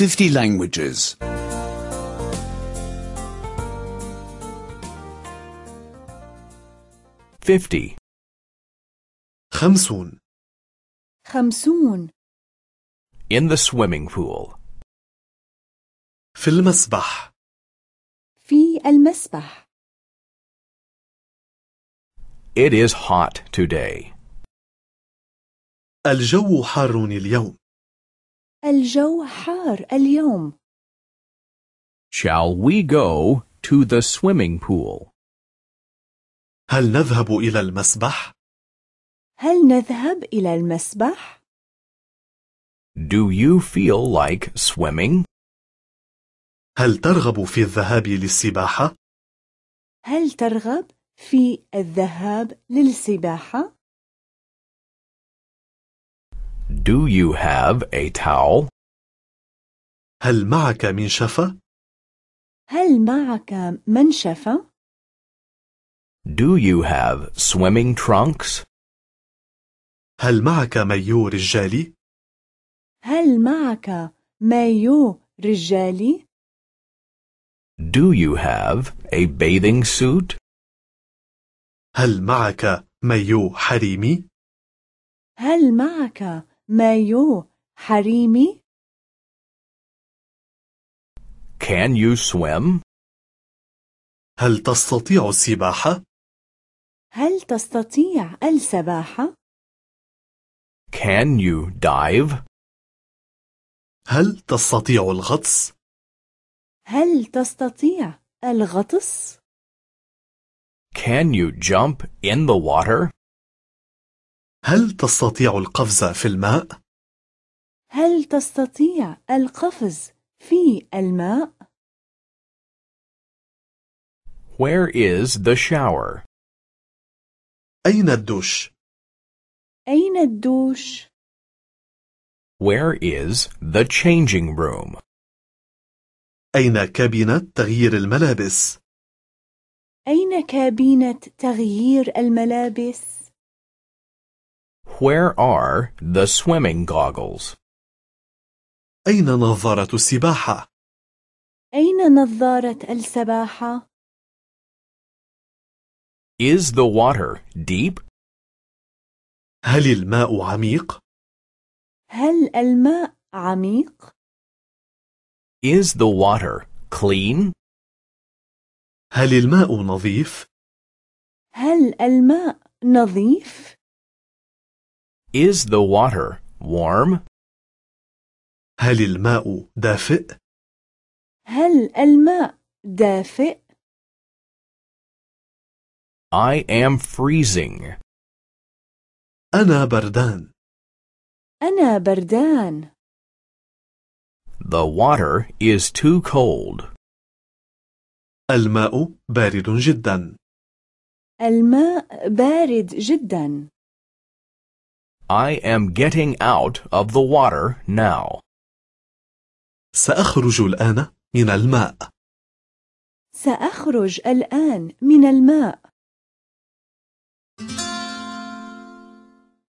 50 languages. 50 خمسون خمسون In the swimming pool. في المسبح في المسبح It is hot today. الجو حار اليوم الجو حار اليوم. Shall we go to the swimming pool? هل نذهب إلى المسبح؟ هل نذهب إلى المسبح؟ Do you feel like swimming? هل ترغب في الذهاب للسباحة؟ هل ترغب في الذهاب للسباحة؟ Do you have a towel? هل معك منشفة؟ هل معك منشفة؟ Do you have swimming trunks? هل معك مايو رجالي؟ هل معك مايو رجالي؟ Do you have a bathing suit? هل معك مايو حريمي؟ هل معك مايو حريمي Can you swim? هل تستطيع السباحة؟ هل تستطيع السباحة؟ Can you dive? هل تستطيع الغطس؟ هل تستطيع الغطس؟ Can you jump in the water? هل تستطيع القفز في الماء؟ هل تستطيع القفز في الماء؟ Where is the shower? أين الدوش؟ أين الدوش؟ Where is the changing room? أين كابينة تغيير الملابس؟ أين كابينة تغيير الملابس؟ Where are the swimming goggles? أين نظارة السباحة؟ أين نظارة السباحة؟ Is the water deep? هل الماء عميق؟ هل الماء عميق؟ Is the water clean? هل الماء نظيف؟ هل الماء نظيف؟ is the water warm? هل الماء دافئ؟ هل الماء دافئ؟ I am freezing. أنا بردان. أنا بردان. The water is too cold. الماء بارد جدا. الماء بارد جدا. I am getting out of the water now. سأخرج الآن من الماء. سأخرج الآن من الماء.